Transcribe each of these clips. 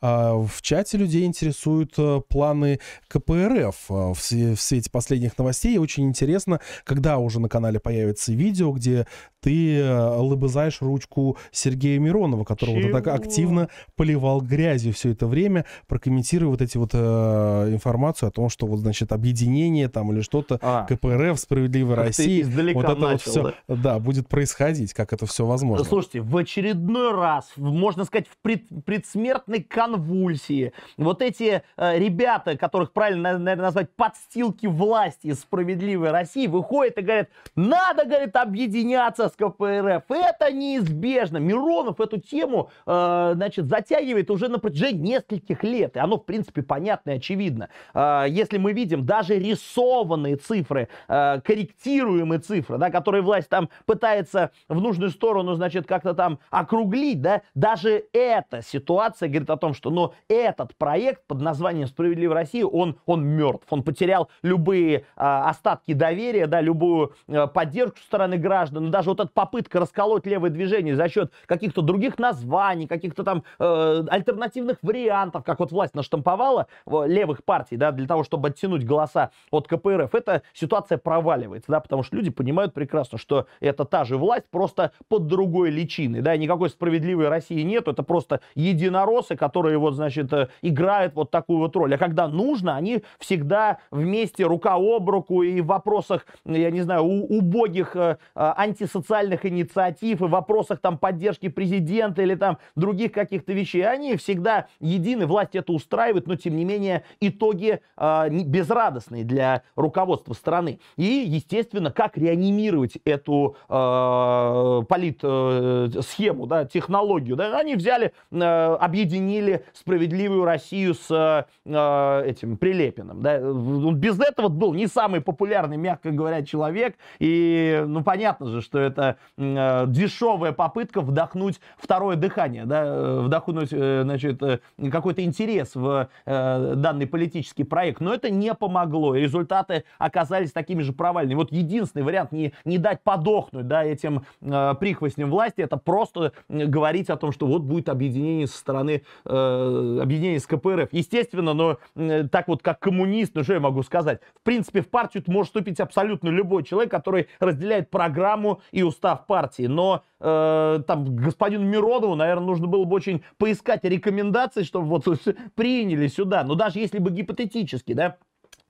А, в чате людей интересуют э, планы КПРФ э, в свете последних новостей. И очень интересно, когда уже на канале появится видео, где ты э, лобызаешь ручку Сергея Миронова, которого Чего? ты так активно поливал грязью все это время, прокомментируя вот эти вот э, информацию о том, что вот, значит, объединение там или что-то, а, КПРФ, Справедливая Россия, вот это начал, вот все, да. да, будет происходить, как это все возможно. Слушайте, в очередной раз, можно сказать, в пред, предсмертной конвульсии, вот эти э, ребята, которых правильно, наверное, назвать подстилки власти из Справедливой России, выходят и говорят, надо, говорит, объединяться с с КПРФ. Это неизбежно. Миронов эту тему, э, значит, затягивает уже на протяжении нескольких лет. И оно, в принципе, понятно и очевидно. Э, если мы видим даже рисованные цифры, э, корректируемые цифры, да, которые власть там пытается в нужную сторону, значит, как-то там округлить, да, даже эта ситуация говорит о том, что, ну, этот проект под названием «Справедливая Россия», он, он мертв, он потерял любые э, остатки доверия, да, любую э, поддержку со стороны граждан, даже вот эта попытка расколоть левое движение за счет каких-то других названий, каких-то там э, альтернативных вариантов, как вот власть наштамповала левых партий, да, для того, чтобы оттянуть голоса от КПРФ, эта ситуация проваливается, да, потому что люди понимают прекрасно, что это та же власть, просто под другой личиной, да, никакой справедливой России нет, это просто единоросы, которые вот, значит, э, играют вот такую вот роль. А когда нужно, они всегда вместе рука об руку и в вопросах, я не знаю, у, убогих э, э антисоциальных социальных инициатив и вопросах там поддержки президента или там других каких-то вещей, они всегда едины, власть это устраивает, но тем не менее итоги э, безрадостные для руководства страны. И, естественно, как реанимировать эту э, полит э, схему, да, технологию, да, они взяли, э, объединили справедливую Россию с э, этим Прилепиным, да, без этого был не самый популярный, мягко говоря, человек, и, ну, понятно же, что это это э, дешевая попытка вдохнуть второе дыхание, да, э, вдохнуть, э, значит, какой-то интерес в данный политический проект. Но это не помогло. И результаты оказались такими же провальными. Вот единственный вариант не, не дать подохнуть, да, этим прихвостням власти, это просто говорить о том, что вот будет объединение со стороны э, объединения с КПРФ. Естественно, но э, так вот как коммунист, ну что я могу сказать? В принципе, в партию может вступить абсолютно любой человек, который разделяет программу и устав партии, но э, там господину Миронову, наверное, нужно было бы очень поискать рекомендации, чтобы вот приняли сюда. Но даже если бы гипотетически, да,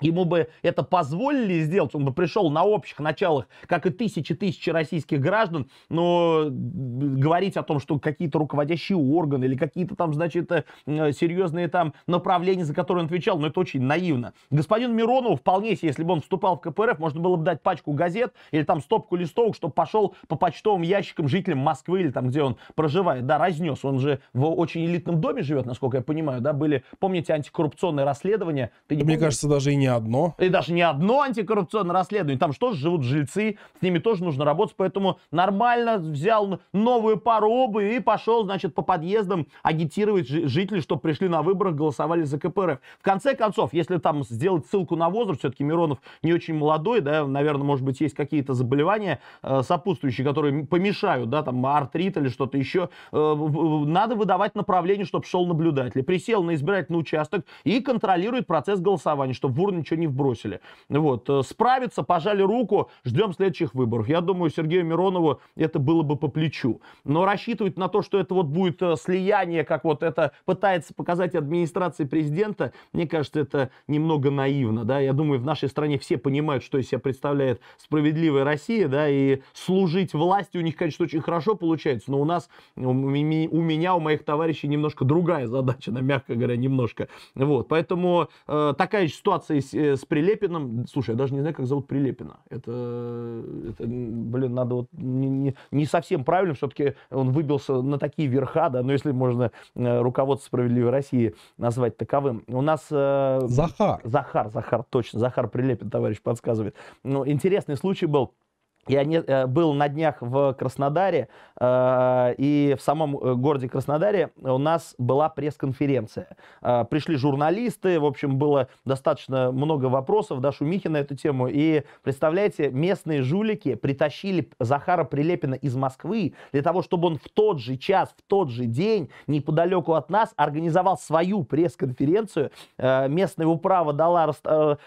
ему бы это позволили сделать, он бы пришел на общих началах, как и тысячи тысячи российских граждан, но говорить о том, что какие-то руководящие органы или какие-то там, значит, э, серьезные там направления, за которые он отвечал, но ну, это очень наивно. Господин Миронов вполне себе, если бы он вступал в КПРФ, можно было бы дать пачку газет или там стопку листовок, чтобы пошел по почтовым ящикам жителям Москвы или там, где он проживает, да, разнес. Он же в очень элитном доме живет, насколько я понимаю, да, были, помните, антикоррупционные расследования? Ты не Мне помнишь? кажется, даже и не не одно. И даже не одно антикоррупционное расследование. Там что же живут жильцы, с ними тоже нужно работать. Поэтому нормально взял новую пару обуви и пошел, значит, по подъездам агитировать жителей, чтобы пришли на выборах, голосовали за КПРФ. В конце концов, если там сделать ссылку на возраст, все-таки Миронов не очень молодой, да, наверное, может быть, есть какие-то заболевания э, сопутствующие, которые помешают, да, там артрит или что-то еще. Э, надо выдавать направление, чтобы шел наблюдатель. Присел на избирательный участок и контролирует процесс голосования, чтобы в урне ничего не вбросили. Вот. Э, справиться, пожали руку, ждем следующих выборов. Я думаю, Сергею Миронову это было бы по плечу. Но рассчитывать на то, что это вот будет э, слияние, как вот это пытается показать администрации президента, мне кажется, это немного наивно. Да? Я думаю, в нашей стране все понимают, что из себя представляет справедливая Россия, да, и служить власти у них, конечно, очень хорошо получается, но у нас, у меня, у моих товарищей немножко другая задача, да, мягко говоря, немножко. Вот, поэтому э, такая же ситуация Э, с Прилепиным, слушай, я даже не знаю, как зовут Прилепина. Это, это блин, надо вот не, не, не совсем правильно, все-таки он выбился на такие верха, да, но ну, если можно э, руководство справедливой России назвать таковым. У нас... Э, Захар. Захар, Захар, точно, Захар Прилепин, товарищ подсказывает. но ну, интересный случай был. Я не, э, был на днях в Краснодаре, э, и в самом э, городе Краснодаре у нас была пресс-конференция. пришли журналисты, в общем, было достаточно много вопросов, да, шумихи на эту тему. И, представляете, местные жулики притащили Захара Прилепина из Москвы для того, чтобы он в тот же час, в тот же день, неподалеку от нас, организовал свою пресс-конференцию. Э, местная управа дала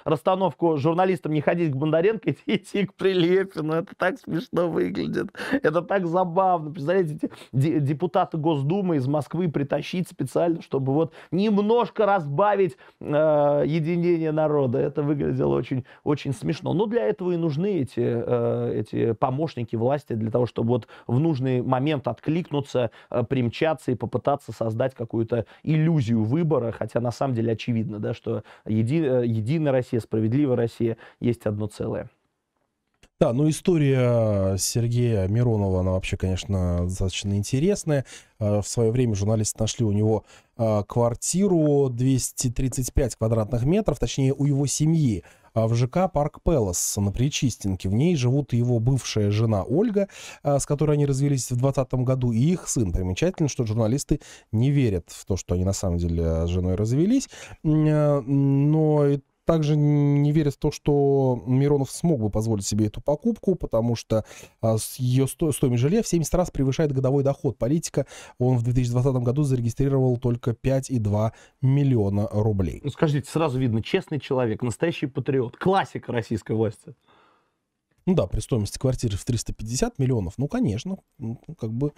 расстановку журналистам не ходить к Бондаренко, идти к Прилепину это так смешно выглядит. Это так забавно. Представляете, депутаты Госдумы из Москвы притащить специально, чтобы вот немножко разбавить э, единение народа. Это выглядело очень, очень смешно. Но для этого и нужны эти, э, эти помощники власти, для того, чтобы вот в нужный момент откликнуться, э, примчаться и попытаться создать какую-то иллюзию выбора, хотя на самом деле очевидно, да, что еди, э, Единая Россия, Справедливая Россия есть одно целое. Да, ну история Сергея Миронова, она вообще, конечно, достаточно интересная. А, в свое время журналисты нашли у него а, квартиру 235 квадратных метров, точнее у его семьи а, в ЖК «Парк Пелос» на Причистенке. В ней живут его бывшая жена Ольга, с которой они развелись в 2020 году, и их сын. Примечательно, что журналисты не верят в то, что они на самом деле с женой развелись. Но также не верят в то, что Миронов смог бы позволить себе эту покупку, потому что а, ее стоимость жилья в 70 раз превышает годовой доход политика. Он в 2020 году зарегистрировал только 5,2 миллиона рублей. Ну, скажите, сразу видно, честный человек, настоящий патриот, классика российской власти. Ну да, при стоимости квартиры в 350 миллионов, ну, конечно, ну, как бы